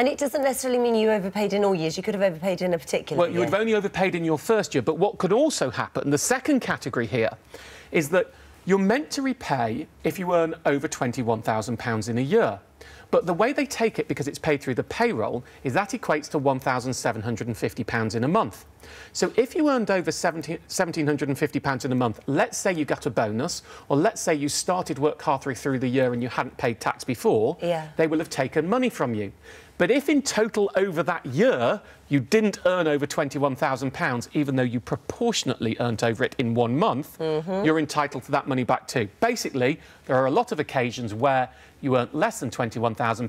And it doesn't necessarily mean you overpaid in all years. You could have overpaid in a particular Well, you would have only overpaid in your first year. But what could also happen, the second category here, is that you're meant to repay if you earn over £21,000 in a year. But the way they take it, because it's paid through the payroll, is that equates to £1,750 in a month. So if you earned over £1,750 in a month, let's say you got a bonus, or let's say you started work halfway through the year and you hadn't paid tax before, yeah. they will have taken money from you. But if in total over that year you didn't earn over £21,000, even though you proportionately earned over it in one month, mm -hmm. you're entitled to that money back too. Basically, there are a lot of occasions where you earn less than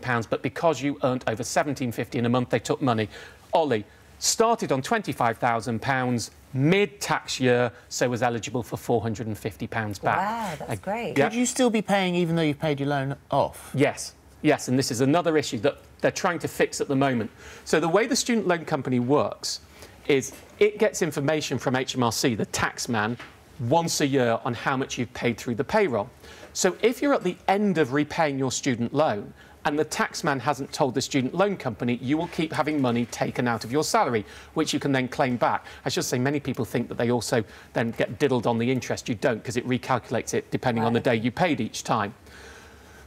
pounds but because you earned over 1750 pounds in a month, they took money. Ollie started on £25,000 mid-tax year, so was eligible for £450 back. Wow, that's uh, great. Yeah. Could you still be paying even though you've paid your loan off? Yes. Yes, and this is another issue that they're trying to fix at the moment. So the way the Student Loan Company works is it gets information from HMRC, the tax man, once a year on how much you've paid through the payroll. So if you're at the end of repaying your student loan, and the taxman hasn't told the student loan company, you will keep having money taken out of your salary, which you can then claim back. I should say many people think that they also then get diddled on the interest. You don't, because it recalculates it depending right. on the day you paid each time.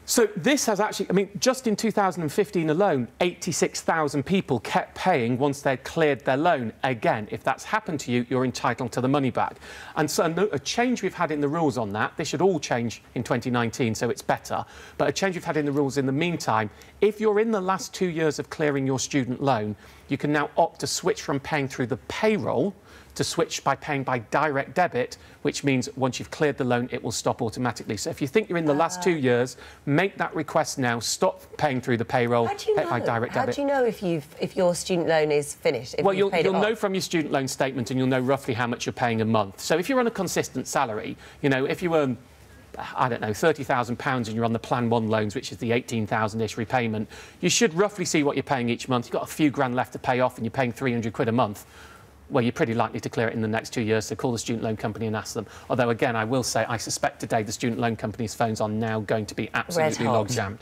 So this has actually, I mean, just in 2015 alone, 86,000 people kept paying once they'd cleared their loan. Again, if that's happened to you, you're entitled to the money back. And so a change we've had in the rules on that, this should all change in 2019, so it's better, but a change we've had in the rules in the meantime, if you're in the last two years of clearing your student loan, you can now opt to switch from paying through the payroll, to switch by paying by direct debit, which means once you've cleared the loan, it will stop automatically. So if you think you're in the last two years, make that request now. Stop paying through the payroll. How do you pay know? by direct debit. How do you know if you've if your student loan is finished? well, you'll, you'll know from your student loan statement, and you'll know roughly how much you're paying a month. So if you're on a consistent salary, you know if you earn I don't know, £30,000 and you're on the Plan 1 loans, which is the 18,000-ish repayment, you should roughly see what you're paying each month. You've got a few grand left to pay off and you're paying 300 quid a month well, you're pretty likely to clear it in the next two years, so call the student loan company and ask them. Although, again, I will say, I suspect today the student loan company's phones are now going to be absolutely log jammed.